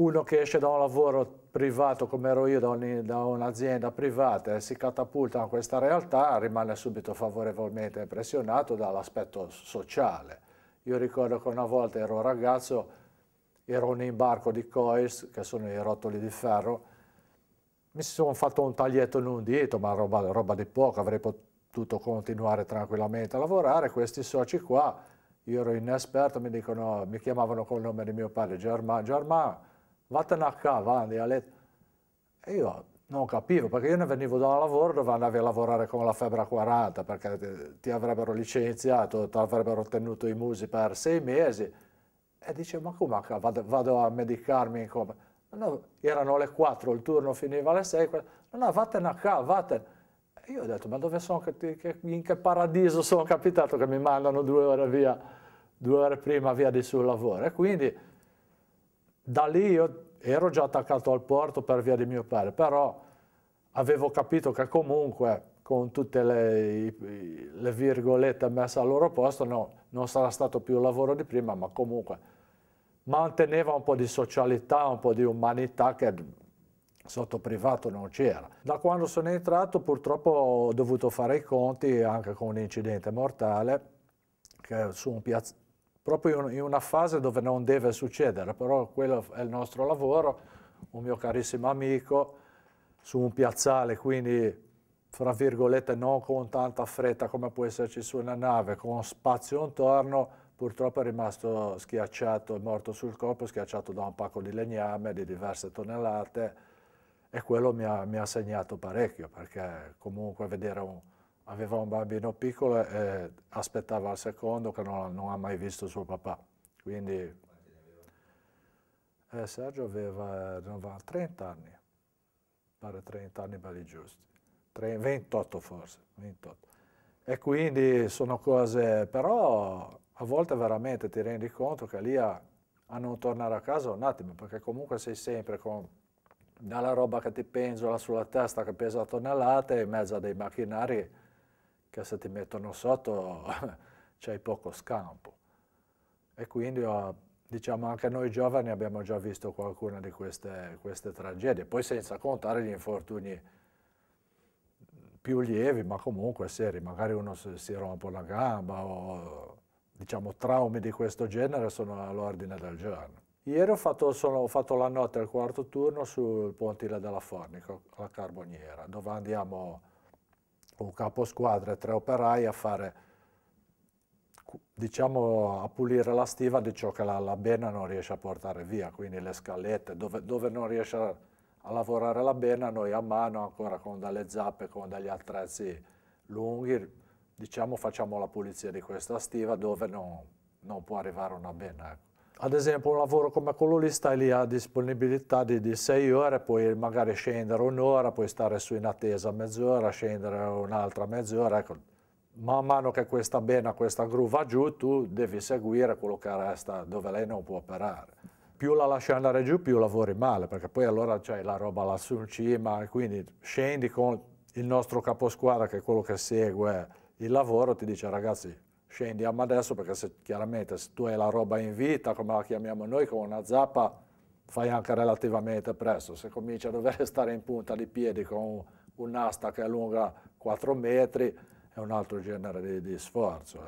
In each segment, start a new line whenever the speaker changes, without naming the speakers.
uno che esce da un lavoro privato come ero io, da, un'azienda privata e si catapulta in questa realtà, rimane subito favorevolmente impressionato dall'aspetto sociale. Io ricordo che una volta ero un ragazzo, ero in imbarco di cois, che sono i rotoli di ferro, mi sono fatto un taglietto in un dito, ma roba, roba di poco, avrei potuto continuare tranquillamente a lavorare, questi soci qua, io ero inesperto, mi, dicono, mi chiamavano col nome di mio padre, Germain, Germain vattene a casa, va a letto. E io non capivo, perché io ne venivo da un lavoro dove andavi a lavorare con la febbre a 40, perché ti, avrebbero licenziato, ti avrebbero tenuto i musi per sei mesi. E dice, ma come vado, vado a medicarmi? Come? No, erano le 4, il turno finiva alle 6. No, no, vattene a casa, vattene. E io ho detto, ma dove sono, in che paradiso sono capitato che mi mandano due ore via, due ore prima via di sul lavoro? E quindi da lì io ero già attaccato al porto per via di mio padre, però avevo capito che comunque con tutte le, le virgolette messe al loro posto, no, non sarà stato più il lavoro di prima, ma comunque manteneva un po' di socialità, un po' di umanità che sotto privato non c'era. Da quando sono entrato purtroppo ho dovuto fare i conti anche con un incidente mortale che su un piazz proprio in una fase dove non deve succedere, però quello è il nostro lavoro, un mio carissimo amico su un piazzale, quindi fra virgolette non con tanta fretta come può esserci su una nave, con spazio intorno, purtroppo è rimasto schiacciato, è morto sul corpo, schiacciato da un pacco di legname di diverse tonnellate e quello mi ha, mi ha segnato parecchio perché comunque vedere un, aveva un bambino piccolo e aspettava il secondo che non, non ha mai visto suo papà. Quindi eh, Sergio aveva 90, 30 anni, pare 30 anni belli giusti, 3, 28 forse, 28. E quindi sono cose, però a volte veramente ti rendi conto che lì a, a non tornare a casa un attimo, perché comunque sei sempre con dalla roba che ti penzola sulla testa che pesa tonnellate in mezzo a dei macchinari che se ti mettono sotto c'hai poco scampo. E quindi oh, diciamo anche noi giovani abbiamo già visto qualcuna di queste, queste tragedie, poi senza contare gli infortuni più lievi, ma comunque seri, magari uno si, rompe una gamba o diciamo traumi di questo genere sono all'ordine del giorno. Ieri ho fatto, sono, ho fatto, la notte al quarto turno sul pontile della Fornica, la Carboniera, dove andiamo un capo squadra e tre operai a fare, diciamo, a pulire la stiva di ciò che la, la bena non riesce a portare via, quindi le scalette, dove, dove non riesce a, a, lavorare la bena, noi a mano ancora con delle zappe, con degli attrezzi lunghi, diciamo, facciamo la pulizia di questa stiva dove non, non può arrivare una bena. Ecco ad esempio un lavoro come quello lì stai lì a disponibilità di, di sei ore, puoi magari scendere un'ora, puoi stare su in attesa mezz'ora, scendere un'altra mezz'ora. Ecco, man mano che questa bena, questa gru va giù, tu devi seguire quello che resta dove lei non può operare. Più la lasci andare giù, più lavori male, perché poi allora c'è la roba lassù in cima, quindi scendi con il nostro caposquadra, che è quello che segue il lavoro, ti dice ragazzi scendiamo adesso perché se, chiaramente se tu hai la roba in vita, come la chiamiamo noi, con una zappa fai anche relativamente presto, se cominci a dover stare in punta di piedi con un'asta che è lunga 4 metri è un altro genere di, di sforzo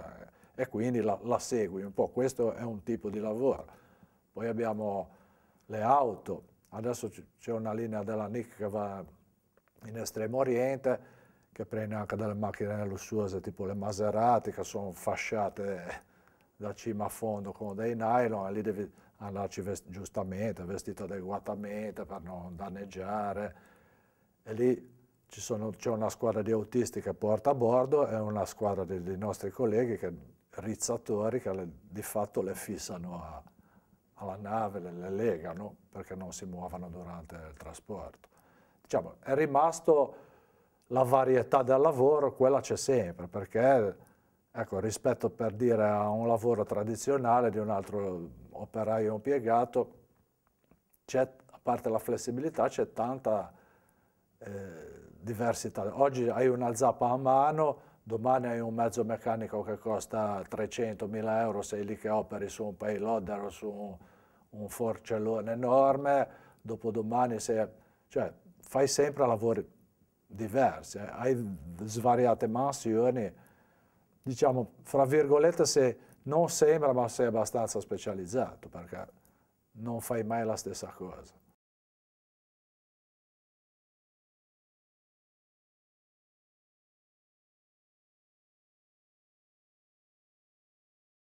eh. e quindi la, la, segui un po', questo è un tipo di lavoro. Poi abbiamo le auto, adesso c'è una linea della NIC che va in Estremo Oriente, che prende anche dalle macchine lussuose tipo le Maserati che sono fasciate da cima a fondo con dei nylon e lì devi andarci giustamente, vestito adeguatamente per non danneggiare e lì c'è una squadra di autisti che porta a bordo e una squadra dei, dei nostri colleghi che, rizzatori che le, di fatto le fissano a, alla nave, le, le legano perché non si muovono durante il trasporto. Diciamo, è rimasto la varietà del lavoro, quella c'è sempre, perché ecco, rispetto per dire a un lavoro tradizionale di un altro operaio impiegato, c'è, a parte la flessibilità, c'è tanta eh, diversità. Oggi hai una zappa a mano, domani hai un mezzo meccanico che costa 300.000 euro, sei lì che operi su un payloader o su un, un forcellone enorme, dopodomani sei... Cioè, fai sempre lavori diverse, eh. hai svariate mansioni, diciamo, fra virgolette, se non sembra, ma sei abbastanza specializzato, perché non fai mai la stessa cosa.